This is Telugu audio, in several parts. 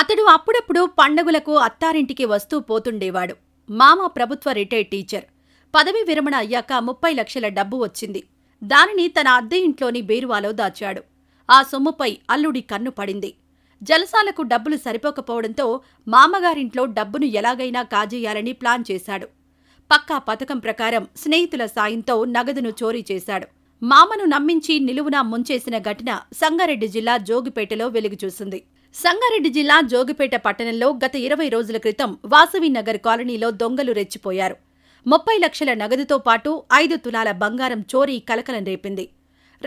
అతడు అప్పుడప్పుడు పండగులకు అత్తారింటికి వస్తూ పోతుండేవాడు మామ ప్రభుత్వ రిటైర్డ్ టీచర్ పదవి విరమణ అయ్యాక ముప్పై లక్షల డబ్బు వచ్చింది దానిని తన అద్దె ఇంట్లోని బీరువాలో దాచాడు ఆ సొమ్ముపై అల్లుడి కన్ను పడింది జలసాలకు డబ్బులు సరిపోకపోవడంతో మామగారింట్లో డబ్బును ఎలాగైనా కాజేయాలని ప్లాన్ చేశాడు పక్కా పథకం ప్రకారం స్నేహితుల సాయంతో నగదును చోరీ చేశాడు మామను నమ్మించి నిలువునా ముంచేసిన ఘటన సంగారెడ్డి జిల్లా జోగిపేటలో వెలుగుచూసింది సంగారెడ్డి జిల్లా జోగిపేట పట్టణంలో గత ఇరవై రోజుల క్రితం వాసవి నగర్ కాలనీలో దొంగలు రెచ్చిపోయారు ముప్పై లక్షల నగదుతో పాటు ఐదు తులాల బంగారం చోరీ కలకలం రేపింది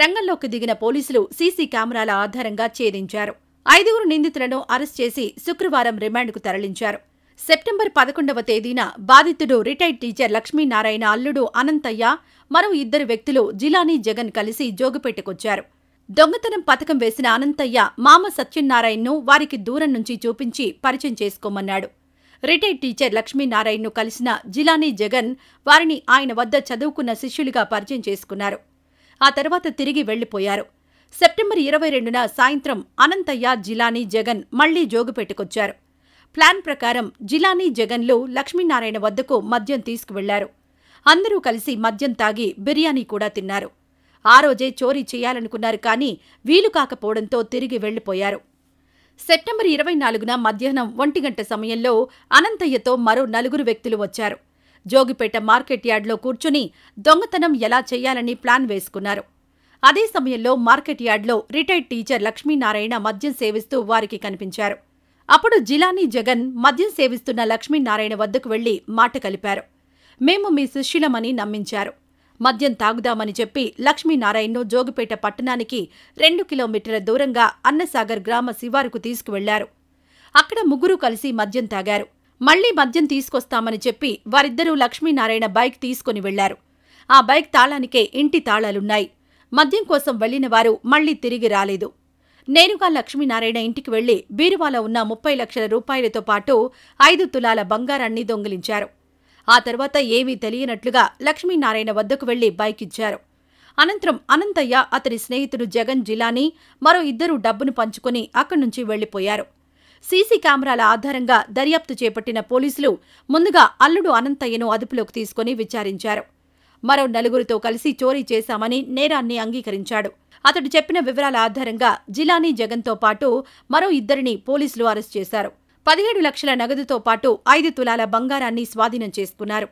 రంగంలోకి దిగిన పోలీసులు సీసీ కెమెరాల ఆధారంగా ఛేదించారు ఐదుగురు నిందితులను అరెస్ట్ చేసి శుక్రవారం రిమాండ్కు తరలించారు సెప్టెంబర్ పదకొండవ తేదీన బాధితుడు రిటైర్డ్ టీచర్ లక్ష్మీనారాయణ అల్లుడు అనంతయ్య మరో ఇద్దరు వ్యక్తులు జిలానీ జగన్ కలిసి జోగుపెట్టుకొచ్చారు దొంగతనం పథకం వేసిన అనంతయ్య మామ సత్యనారాయణ్ను వారికి దూరం నుంచి చూపించి పరిచయం చేసుకోమన్నాడు రిటైర్డ్ టీచర్ లక్ష్మీనారాయణ్ను కలిసిన జిలానీ జగన్ వారిని ఆయన వద్ద చదువుకున్న శిష్యులుగా పరిచయం చేసుకున్నారు ఆ తర్వాత తిరిగి వెళ్లిపోయారు సెప్టెంబర్ ఇరవై రెండున సాయంత్రం అనంతయ్య జిలానీ జగన్ మళ్లీ జోగుపెట్టుకొచ్చారు ప్లాన్ ప్రకారం జిలానీ జగన్లు లక్ష్మీనారాయణ వద్దకు మద్యం తీసుకువెళ్లారు అందరూ కలిసి మద్యం తాగి బిర్యానీ కూడా తిన్నారు ఆ రోజే చోరీ చేయాలనుకున్నారు కానీ వీలు కాకపోవడంతో తిరిగి వెళ్లిపోయారు సెప్టెంబర్ ఇరవై నాలుగున మధ్యాహ్నం ఒంటిగంట సమయంలో అనంతయ్యతో మరో నలుగురు వ్యక్తులు వచ్చారు జోగిపేట మార్కెట్ యార్డ్లో కూర్చుని దొంగతనం ఎలా చేయాలని ప్లాన్ వేసుకున్నారు అదే సమయంలో మార్కెట్ యార్డ్లో రిటైర్డ్ టీచర్ లక్ష్మీనారాయణ మద్యం సేవిస్తూ వారికి కనిపించారు అప్పుడు జిలానీ జగన్ మద్యం సేవిస్తున్న లక్ష్మీనారాయణ వద్దకు వెళ్లి మాట కలిపారు మేము మీ సుశీలమని నమ్మించారు మద్యం తాగుదామని చెప్పి లక్ష్మీనారాయణను జోగిపేట పట్టణానికి రెండు కిలోమీటర్ల దూరంగా అన్నసాగర్ గ్రామ శివారుకు తీసుకువెళ్లారు అక్కడ ముగ్గురు కలిసి మద్యం తాగారు మళ్లీ మద్యం తీసుకొస్తామని చెప్పి వారిద్దరూ లక్ష్మీనారాయణ బైక్ తీసుకుని వెళ్లారు ఆ బైక్ తాళానికే ఇంటి తాళాలున్నాయి మద్యం కోసం వెళ్లిన వారు మళ్లీ తిరిగి రాలేదు నేనుగా లక్ష్మీనారాయణ ఇంటికి వెళ్లి బీరువాలో ఉన్న ముప్పై లక్షల రూపాయలతో పాటు ఐదు తులాల బంగారాన్ని దొంగిలించారు ఆ తర్వాత ఏమీ తెలియనట్లుగా లక్ష్మీనారాయణ వద్దకు వెళ్లి బైక్ ఇచ్చారు అనంతరం అనంతయ్య అతని స్నేహితుడు జగన్ జిలానీ మరో ఇద్దరు డబ్బును పంచుకుని అక్కడి నుంచి వెళ్లిపోయారు సీసీ కెమెరాల ఆధారంగా దర్యాప్తు చేపట్టిన పోలీసులు ముందుగా అల్లుడు అనంతయ్యను అదుపులోకి తీసుకుని విచారించారు మరో నలుగురితో కలిసి చోరీ చేశామని నేరాన్ని అంగీకరించాడు అతడు చెప్పిన వివరాల ఆధారంగా జిలానీ జగన్తో పాటు మరో ఇద్దరిని పోలీసులు అరెస్ట్ చేశారు పదిహేడు లక్షల నగదుతో పాటు ఐదు తులాల బంగారాన్ని స్వాధీనం చేసుకున్నారు